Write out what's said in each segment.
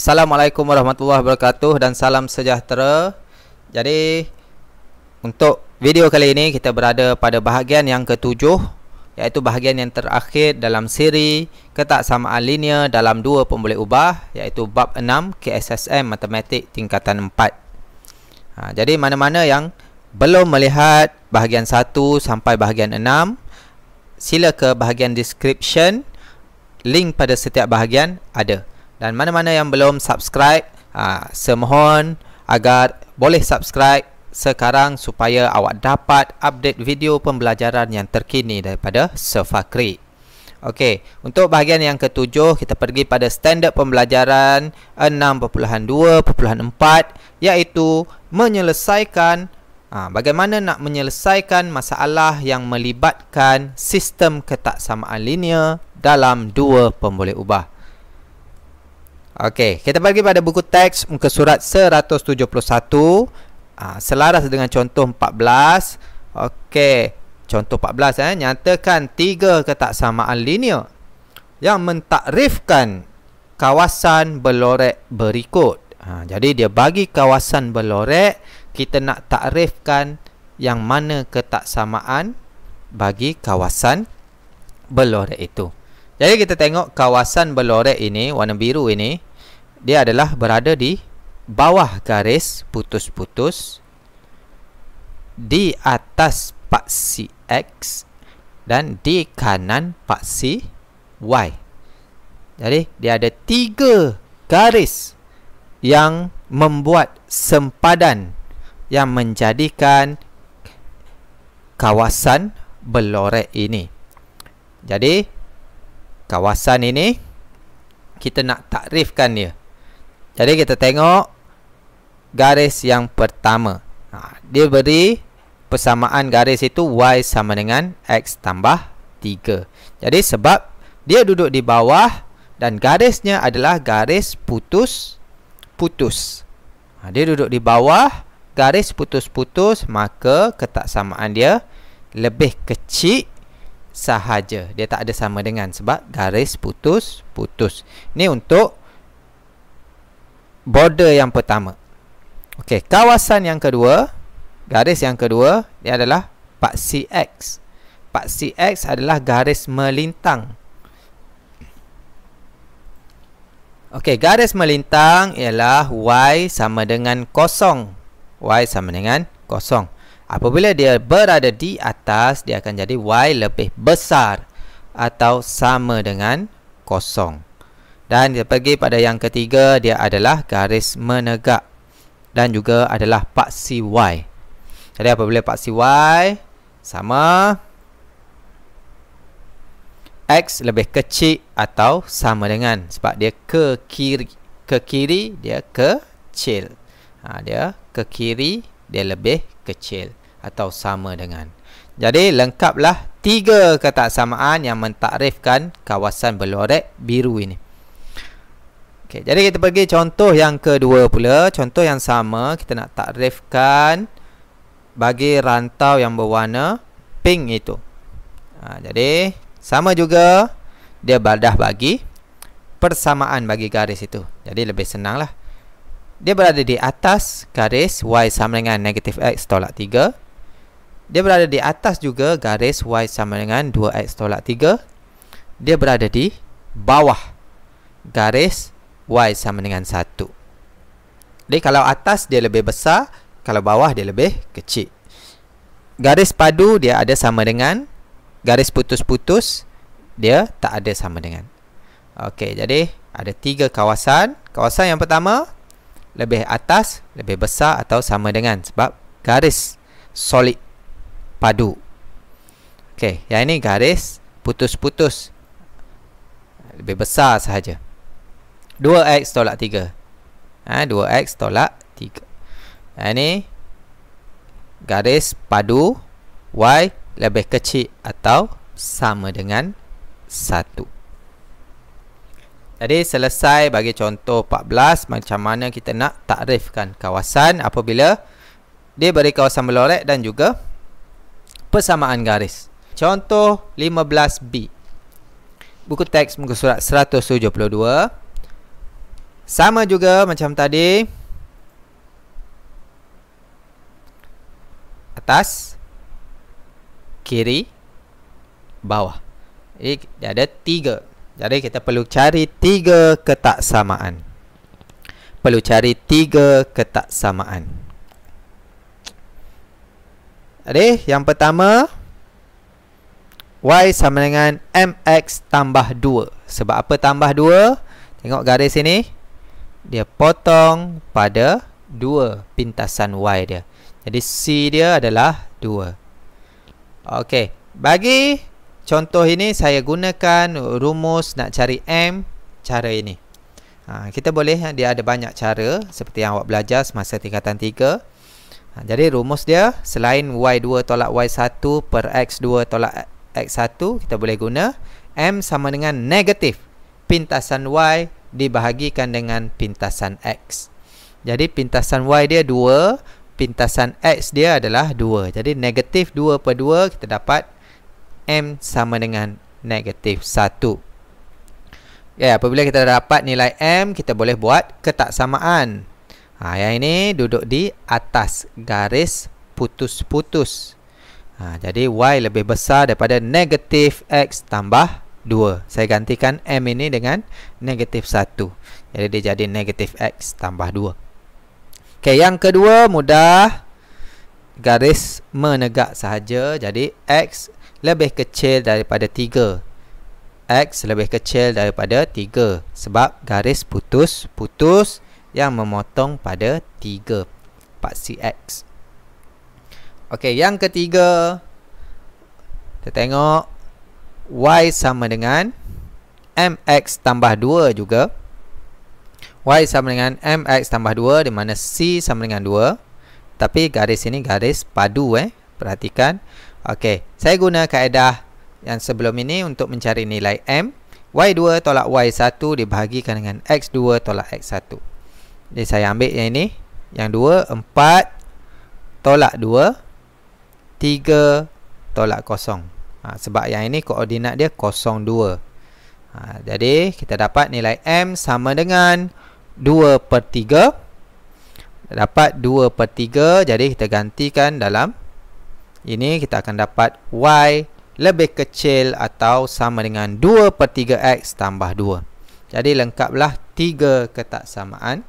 Assalamualaikum warahmatullahi wabarakatuh dan salam sejahtera. Jadi untuk video kali ini kita berada pada bahagian yang ketujuh iaitu bahagian yang terakhir dalam siri ketaksamaan linear dalam dua pemboleh ubah iaitu bab 6 KSSM matematik tingkatan 4. Ha, jadi mana-mana yang belum melihat bahagian 1 sampai bahagian 6 sila ke bahagian description link pada setiap bahagian ada dan mana-mana yang belum subscribe ha, semohon agar boleh subscribe sekarang supaya awak dapat update video pembelajaran yang terkini daripada Safari. Okey, untuk bahagian yang ketujuh kita pergi pada standard pembelajaran 6.2.4 iaitu menyelesaikan ha, bagaimana nak menyelesaikan masalah yang melibatkan sistem ketaksamaan linear dalam dua pemboleh ubah. Okey, kita bagi pada buku teks muka surat 171 ah, selaras dengan contoh 14. Okey, contoh 14 eh nyatakan tiga ketaksamaan linear yang mentakrifkan kawasan belorek berikut. Ha, jadi dia bagi kawasan belorek, kita nak takrifkan yang mana ketaksamaan bagi kawasan belorek itu. Jadi kita tengok kawasan belorek ini warna biru ini dia adalah berada di bawah garis putus-putus di atas paksi X dan di kanan paksi Y. Jadi dia ada tiga garis yang membuat sempadan yang menjadikan kawasan belorek ini. Jadi kawasan ini kita nak takrifkan dia. Jadi kita tengok garis yang pertama. Ha, dia beri persamaan garis itu y sama dengan x tambah 3. Jadi sebab dia duduk di bawah dan garisnya adalah garis putus-putus. Ha, dia duduk di bawah, garis putus-putus, maka ketaksamaan dia lebih kecil sahaja. Dia tak ada sama dengan sebab garis putus-putus. Ini untuk border yang pertama. Okey, kawasan yang kedua, garis yang kedua dia adalah paksi X. Paksi X adalah garis melintang. Okey, garis melintang ialah Y sama dengan kosong. Y sama dengan kosong. Apabila dia berada di atas, dia akan jadi Y lebih besar atau sama dengan kosong. Dan dia pergi pada yang ketiga dia adalah garis menegak dan juga adalah paksi Y. Jadi apa apabila paksi Y sama X lebih kecil atau sama dengan sebab dia ke kiri ke kiri dia kecil. Ha, dia ke kiri dia lebih kecil atau sama dengan. Jadi lengkaplah tiga ketaksamaan yang mentakrifkan kawasan berlorek biru ini. Okey, jadi kita pergi contoh yang kedua pula. Contoh yang sama, kita nak takrifkan bagi rantau yang berwarna pink itu. Ha, jadi, sama juga dia badah bagi persamaan bagi garis itu. Jadi, lebih senanglah. Dia berada di atas garis y sama dengan negatif x tolak 3. Dia berada di atas juga garis y sama dengan 2x tolak 3. Dia berada di bawah garis y sama dengan 1 Jadi kalau atas dia lebih besar Kalau bawah dia lebih kecil Garis padu dia ada sama dengan Garis putus-putus Dia tak ada sama dengan Okey, jadi ada tiga kawasan Kawasan yang pertama Lebih atas, lebih besar atau sama dengan Sebab garis solid padu Okey, yang ini garis putus-putus Lebih besar sahaja 2x tolak 3 ha, 2x tolak 3 Ini ha, Garis padu Y lebih kecil atau Sama dengan 1 Jadi selesai bagi contoh 14 Macam mana kita nak takrifkan kawasan Apabila Dia beri kawasan melorek dan juga Persamaan garis Contoh 15B Buku teks muka surat 172 sama juga macam tadi Atas Kiri Bawah Jadi dia ada tiga Jadi kita perlu cari tiga ketaksamaan Perlu cari tiga ketaksamaan Jadi yang pertama Y sama dengan MX tambah 2 Sebab apa tambah 2? Tengok garis ini dia potong pada dua pintasan Y dia. Jadi C dia adalah dua. Okey, bagi contoh ini saya gunakan rumus nak cari M cara ini. Ha, kita boleh, ha, dia ada banyak cara seperti yang awak belajar semasa tingkatan tiga. Ha, jadi rumus dia selain Y2 tolak Y1 per X2 tolak X1 kita boleh guna M sama dengan negatif pintasan Y dibahagikan dengan pintasan X. Jadi pintasan Y dia 2, pintasan X dia adalah 2. Jadi negatif 2 per 2 kita dapat M sama dengan negatif 1. Ya, apabila kita dapat nilai M, kita boleh buat ketaksamaan. Ha, yang ini duduk di atas garis putus-putus. Ha, jadi Y lebih besar daripada negatif X tambah 2 Saya gantikan M ini dengan negatif 1 Jadi dia jadi negatif X tambah 2 Okay, yang kedua mudah Garis menegak sahaja Jadi X lebih kecil daripada 3 X lebih kecil daripada 3 Sebab garis putus-putus yang memotong pada 3 Paksi X Okey, yang ketiga Kita tengok Y sama dengan MX tambah 2 juga Y sama dengan MX tambah 2 Di mana C sama dengan 2 Tapi garis ini garis padu eh Perhatikan Okey, saya guna kaedah yang sebelum ini untuk mencari nilai M Y2 tolak Y1 dibahagikan dengan X2 tolak X1 Jadi saya ambil yang ini Yang 2, 4 tolak 2 3 tolak kosong ha, Sebab yang ini koordinat dia 0,2 ha, Jadi kita dapat nilai M sama dengan 2 per 3 Dapat 2 per 3 Jadi kita gantikan dalam Ini kita akan dapat Y lebih kecil atau sama dengan 2 per 3X tambah 2 Jadi lengkaplah 3 ketaksamaan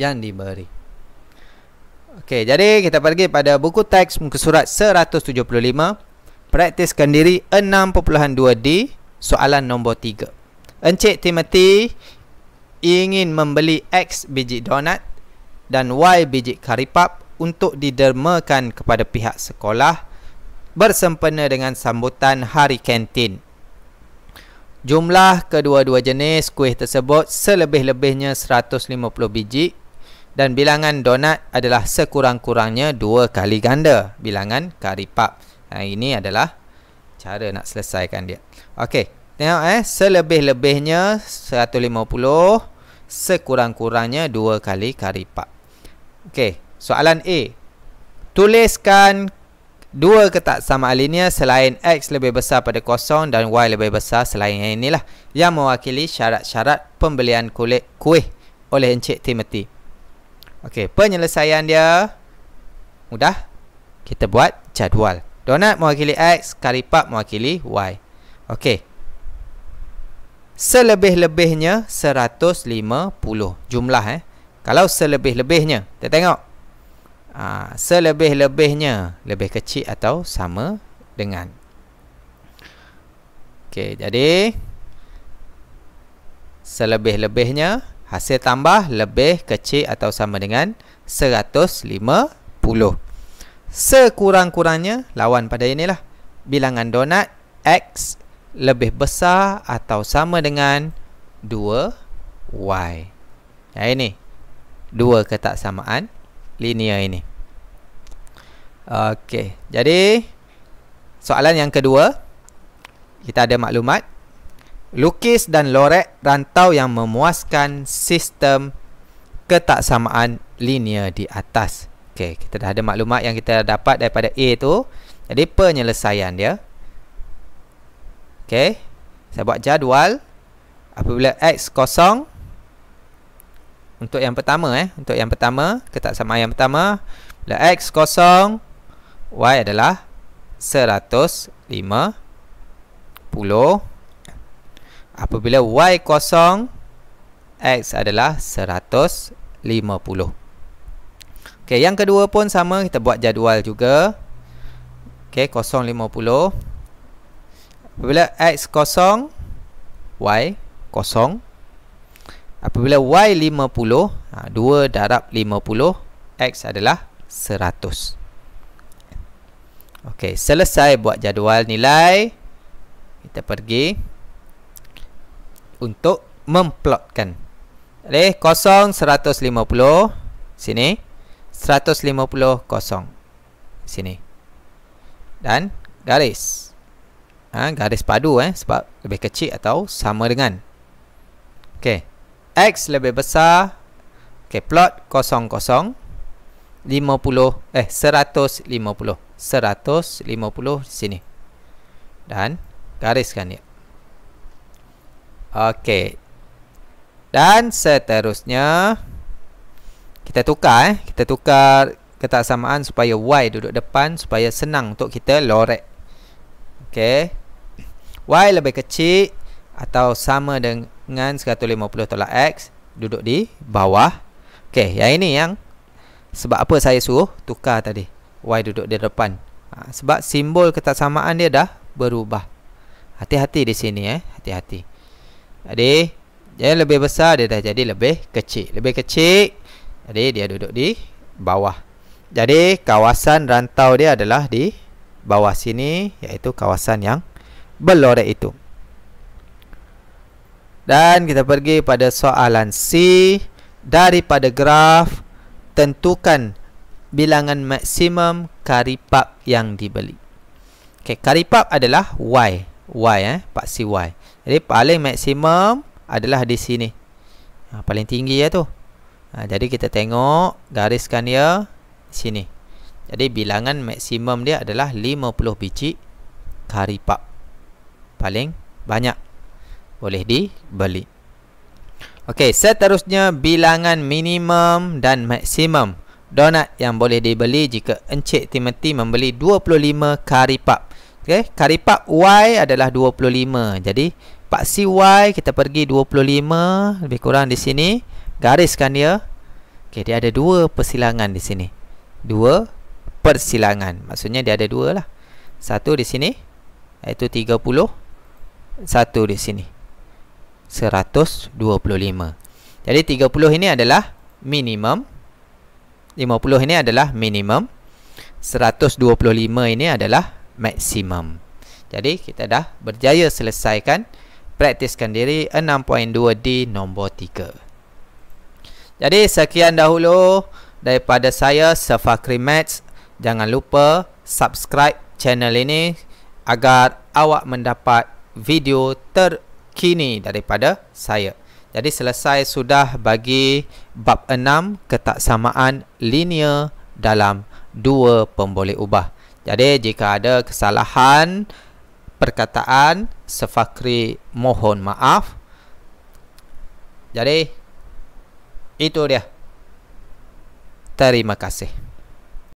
yang diberi Okey, jadi kita pergi pada buku teks muka surat 175 Praktiskan diri 6.2D Soalan nombor 3 Encik Timothy ingin membeli X biji donat dan Y biji karipap untuk didermakan kepada pihak sekolah bersempena dengan sambutan hari kantin. Jumlah kedua-dua jenis kuih tersebut selebih-lebihnya 150 biji dan bilangan donat adalah sekurang-kurangnya dua kali ganda bilangan karipap. Ha, ini adalah cara nak selesaikan dia. Okey. Tengok eh. Selebih-lebihnya 150. Sekurang-kurangnya 2 kali karipap. Okey. Soalan A. Tuliskan dua ketak sama alinia selain X lebih besar pada kosong dan Y lebih besar selain yang inilah. Yang mewakili syarat-syarat pembelian kulit kuih oleh Encik Timothy. Okey. Penyelesaian dia. Mudah. Kita buat jadual. Donat mewakili X, karipap mewakili Y. Okey. Selebih-lebihnya 150 jumlah eh. Kalau selebih-lebihnya, kita tengok. Ha, selebih-lebihnya lebih kecil atau sama dengan. Okey, jadi selebih-lebihnya hasil tambah lebih kecil atau sama dengan 150 sekurang-kurangnya lawan pada inilah bilangan donat x lebih besar atau sama dengan 2y. Ya ini dua ketaksamaan linear ini. Okey, jadi soalan yang kedua kita ada maklumat lukis dan lorek rantau yang memuaskan sistem ketaksamaan linear di atas. Okey, kita dah ada maklumat yang kita dapat daripada A tu. Jadi penyelesaian dia. Okey. Saya buat jadual apabila x kosong untuk yang pertama eh, untuk yang pertama, kita sama yang pertama. Bila x kosong y adalah 150. Apabila y kosong x adalah 150. Okey, yang kedua pun sama kita buat jadual juga. Okey, 050. Apabila x kosong, y kosong. Apabila y 50, ha, 2 darab 50, x adalah 100. Okey, selesai buat jadual nilai. Kita pergi untuk memplotkan. Okey, 0 150 sini. 150 kosong sini dan garis ha, garis padu eh sebab lebih kecil atau sama dengan okey x lebih besar okey plot kosong kosong 50 eh 150 150 di sini dan gariskan dia okey dan seterusnya kita tukar eh kita tukar ketaksamaan supaya y duduk depan supaya senang untuk kita lorek okey y lebih kecil atau sama dengan 150 tolak x duduk di bawah okey yang ini yang sebab apa saya suruh tukar tadi y duduk di depan ha, sebab simbol ketaksamaan dia dah berubah hati-hati di sini eh hati-hati jadi dia lebih besar dia dah jadi lebih kecil lebih kecil jadi dia duduk di bawah. Jadi kawasan rantau dia adalah di bawah sini iaitu kawasan yang belorek itu. Dan kita pergi pada soalan C daripada graf tentukan bilangan maksimum karipap yang dibeli. Okey, karipap adalah y, y eh, paksi y. Jadi paling maksimum adalah di sini. Ha, paling tinggi ya tu ha, Jadi kita tengok Gariskan dia Sini Jadi bilangan maksimum dia adalah 50 biji Karipap Paling banyak Boleh dibeli Okey, seterusnya bilangan minimum dan maksimum donat yang boleh dibeli jika Encik Timothy membeli 25 karipap. Okey, karipap Y adalah 25. Jadi, paksi Y kita pergi 25 lebih kurang di sini gariskan dia. Okey, dia ada dua persilangan di sini. Dua persilangan. Maksudnya dia ada dua lah. Satu di sini iaitu 30 satu di sini 125. Jadi 30 ini adalah minimum 50 ini adalah minimum 125 ini adalah maksimum. Jadi kita dah berjaya selesaikan praktiskan diri 6.2D nombor 3. Jadi sekian dahulu daripada saya Safakri Mats. Jangan lupa subscribe channel ini agar awak mendapat video terkini daripada saya. Jadi selesai sudah bagi bab 6 ketaksamaan linear dalam dua pemboleh ubah. Jadi jika ada kesalahan perkataan Safakri mohon maaf. Jadi itu dia. Terima kasih.